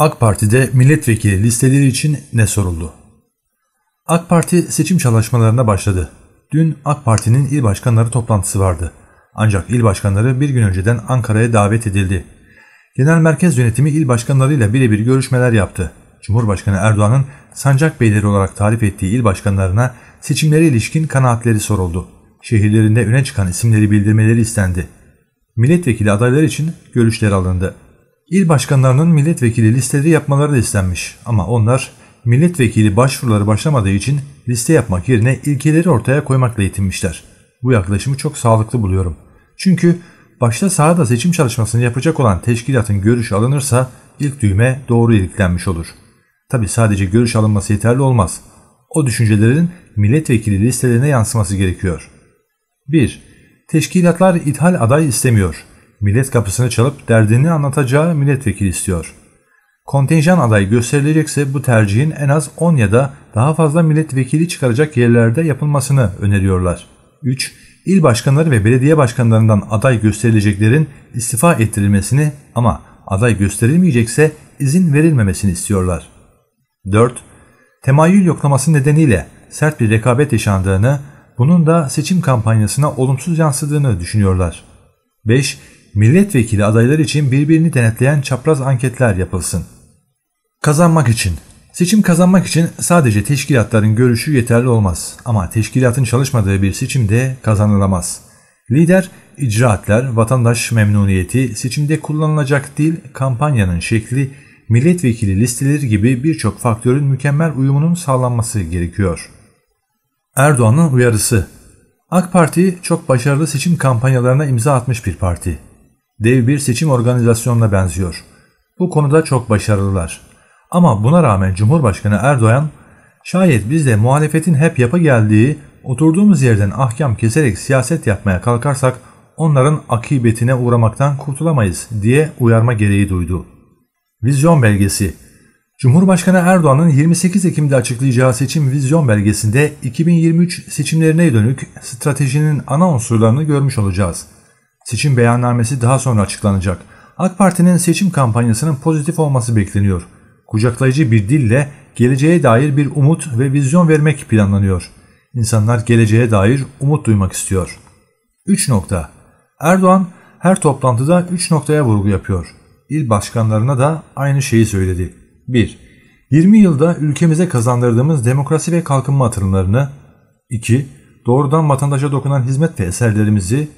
AK Parti'de milletvekili listeleri için ne soruldu? AK Parti seçim çalışmalarına başladı. Dün AK Parti'nin il başkanları toplantısı vardı. Ancak il başkanları bir gün önceden Ankara'ya davet edildi. Genel Merkez Yönetimi il başkanlarıyla birebir görüşmeler yaptı. Cumhurbaşkanı Erdoğan'ın sancak beyleri olarak tarif ettiği il başkanlarına seçimlere ilişkin kanaatleri soruldu. Şehirlerinde öne çıkan isimleri bildirmeleri istendi. Milletvekili adaylar için görüşler alındı. İl başkanlarının milletvekili listeleri yapmaları da istenmiş ama onlar milletvekili başvuruları başlamadığı için liste yapmak yerine ilkeleri ortaya koymakla yetinmişler. Bu yaklaşımı çok sağlıklı buluyorum. Çünkü başta sahada seçim çalışmasını yapacak olan teşkilatın görüşü alınırsa ilk düğme doğru iliklenmiş olur. Tabi sadece görüş alınması yeterli olmaz. O düşüncelerin milletvekili listelerine yansıması gerekiyor. 1. Teşkilatlar ithal aday istemiyor millet kapısını çalıp derdini anlatacağı milletvekili istiyor. Kontenjan adayı gösterilecekse bu tercihin en az 10 ya da daha fazla milletvekili çıkaracak yerlerde yapılmasını öneriyorlar. 3. İl başkanları ve belediye başkanlarından aday gösterileceklerin istifa ettirilmesini ama aday gösterilmeyecekse izin verilmemesini istiyorlar. 4. Temayül yoklaması nedeniyle sert bir rekabet yaşandığını, bunun da seçim kampanyasına olumsuz yansıdığını düşünüyorlar. 5 milletvekili adayları için birbirini denetleyen çapraz anketler yapılsın. Kazanmak için Seçim kazanmak için sadece teşkilatların görüşü yeterli olmaz ama teşkilatın çalışmadığı bir seçimde kazanılamaz. Lider, icraatlar, vatandaş memnuniyeti, seçimde kullanılacak dil, kampanyanın şekli, milletvekili listeleri gibi birçok faktörün mükemmel uyumunun sağlanması gerekiyor. Erdoğan'ın uyarısı AK Parti çok başarılı seçim kampanyalarına imza atmış bir parti dev bir seçim organizasyonuna benziyor. Bu konuda çok başarılılar. Ama buna rağmen Cumhurbaşkanı Erdoğan şayet biz de muhalefetin hep yapa geldiği oturduğumuz yerden ahkam keserek siyaset yapmaya kalkarsak onların akıbetine uğramaktan kurtulamayız diye uyarma gereği duydu. Vizyon belgesi Cumhurbaşkanı Erdoğan'ın 28 Ekim'de açıklayacağı seçim vizyon belgesinde 2023 seçimlerine dönük stratejinin ana unsurlarını görmüş olacağız.'' Seçim beyannamesi daha sonra açıklanacak. AK Parti'nin seçim kampanyasının pozitif olması bekleniyor. Kucaklayıcı bir dille geleceğe dair bir umut ve vizyon vermek planlanıyor. İnsanlar geleceğe dair umut duymak istiyor. 3 nokta. Erdoğan her toplantıda 3 noktaya vurgu yapıyor. İl başkanlarına da aynı şeyi söyledi. 1. 20 yılda ülkemize kazandırdığımız demokrasi ve kalkınma atılımlarını 2. Doğrudan vatandaşa dokunan hizmet ve eserlerimizi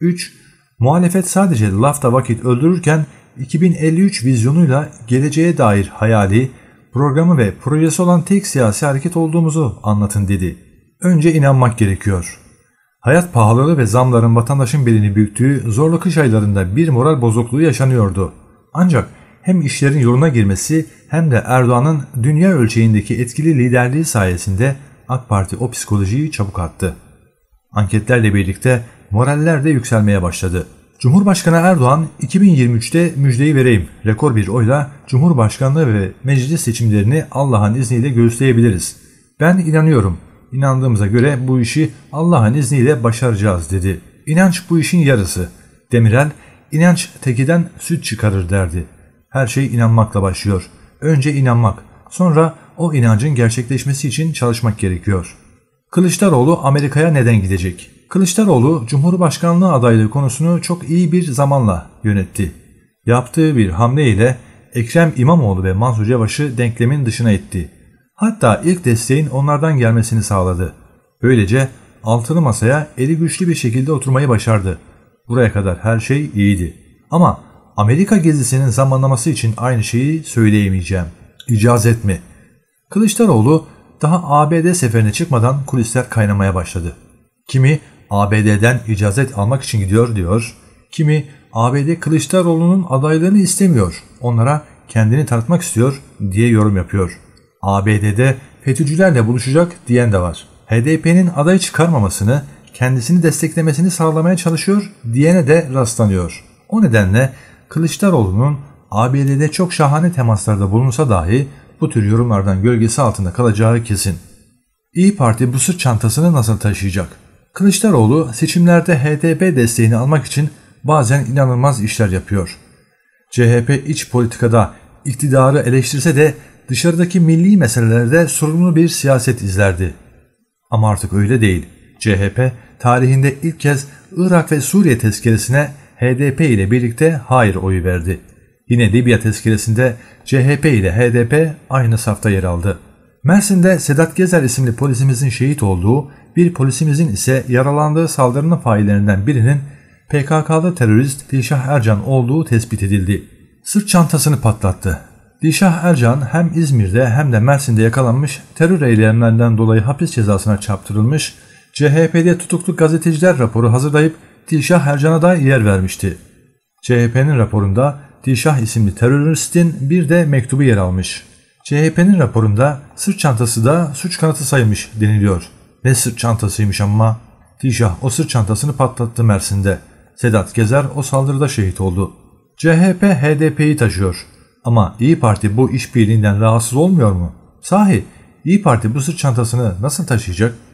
3 Muhalefet sadece lafta vakit öldürürken 2053 vizyonuyla geleceğe dair hayali, programı ve projesi olan tek siyasi hareket olduğumuzu anlatın dedi. Önce inanmak gerekiyor. Hayat pahalılığı ve zamların vatandaşın belini büktüğü zorlu kış aylarında bir moral bozukluğu yaşanıyordu. Ancak hem işlerin yoluna girmesi hem de Erdoğan'ın dünya ölçeğindeki etkili liderliği sayesinde AK Parti o psikolojiyi çabuk attı. Anketlerle birlikte moraller de yükselmeye başladı. Cumhurbaşkanı Erdoğan 2023'te müjdeyi vereyim rekor bir oyla Cumhurbaşkanlığı ve meclis seçimlerini Allah'ın izniyle göğüsleyebiliriz. Ben inanıyorum. İnandığımıza göre bu işi Allah'ın izniyle başaracağız dedi. İnanç bu işin yarısı. Demirel, inanç tekiden süt çıkarır derdi. Her şey inanmakla başlıyor. Önce inanmak, sonra o inancın gerçekleşmesi için çalışmak gerekiyor. Kılıçdaroğlu Amerika'ya neden gidecek? Kılıçdaroğlu Cumhurbaşkanlığı adaylığı konusunu çok iyi bir zamanla yönetti. Yaptığı bir hamle ile Ekrem İmamoğlu ve Mansur Yavaş'ı denklemin dışına itti. Hatta ilk desteğin onlardan gelmesini sağladı. Böylece altılı masaya eli güçlü bir şekilde oturmayı başardı. Buraya kadar her şey iyiydi. Ama Amerika gezisinin zamanlaması için aynı şeyi söyleyemeyeceğim. İcazet mi? Kılıçdaroğlu daha ABD seferine çıkmadan kulisler kaynamaya başladı. Kimi ABD'den icazet almak için gidiyor diyor. Kimi ABD Kılıçdaroğlu'nun adaylığını istemiyor. Onlara kendini tanıtmak istiyor diye yorum yapıyor. ABD'de FETÖ'cülerle buluşacak diyen de var. HDP'nin adayı çıkarmamasını, kendisini desteklemesini sağlamaya çalışıyor diyene de rastlanıyor. O nedenle Kılıçdaroğlu'nun ABD'de çok şahane temaslarda bulunsa dahi bu tür yorumlardan gölgesi altında kalacağı kesin. İyi Parti bu sırt çantasını nasıl taşıyacak? Kılıçdaroğlu seçimlerde HDP desteğini almak için bazen inanılmaz işler yapıyor. CHP iç politikada iktidarı eleştirse de dışarıdaki milli meselelerde sorumlu bir siyaset izlerdi. Ama artık öyle değil. CHP tarihinde ilk kez Irak ve Suriye tezkeresine HDP ile birlikte hayır oyu verdi. Yine Libya tezkeresinde CHP ile HDP aynı safta yer aldı. Mersin'de Sedat Gezer isimli polisimizin şehit olduğu, bir polisimizin ise yaralandığı saldırının faillerinden birinin PKK'lı terörist Dilşah Ercan olduğu tespit edildi. Sırt çantasını patlattı. Dilşah Ercan hem İzmir'de hem de Mersin'de yakalanmış, terör eylemlerinden dolayı hapis cezasına çarptırılmış, CHP'de tutuklu gazeteciler raporu hazırlayıp Dilşah Ercan'a da yer vermişti. CHP'nin raporunda Dilşah isimli teröristin bir de mektubu yer almış. CHP'nin raporunda sırt çantası da suç kanıtı sayılmış deniliyor. Ne sırt çantasıymış ama. Dijah o sırt çantasını patlattı Mersin'de. Sedat Gezer o saldırıda şehit oldu. CHP HDP'yi taşıyor. Ama İyi Parti bu işbirliğinden rahatsız olmuyor mu? Sahi İyi Parti bu sırt çantasını nasıl taşıyacak?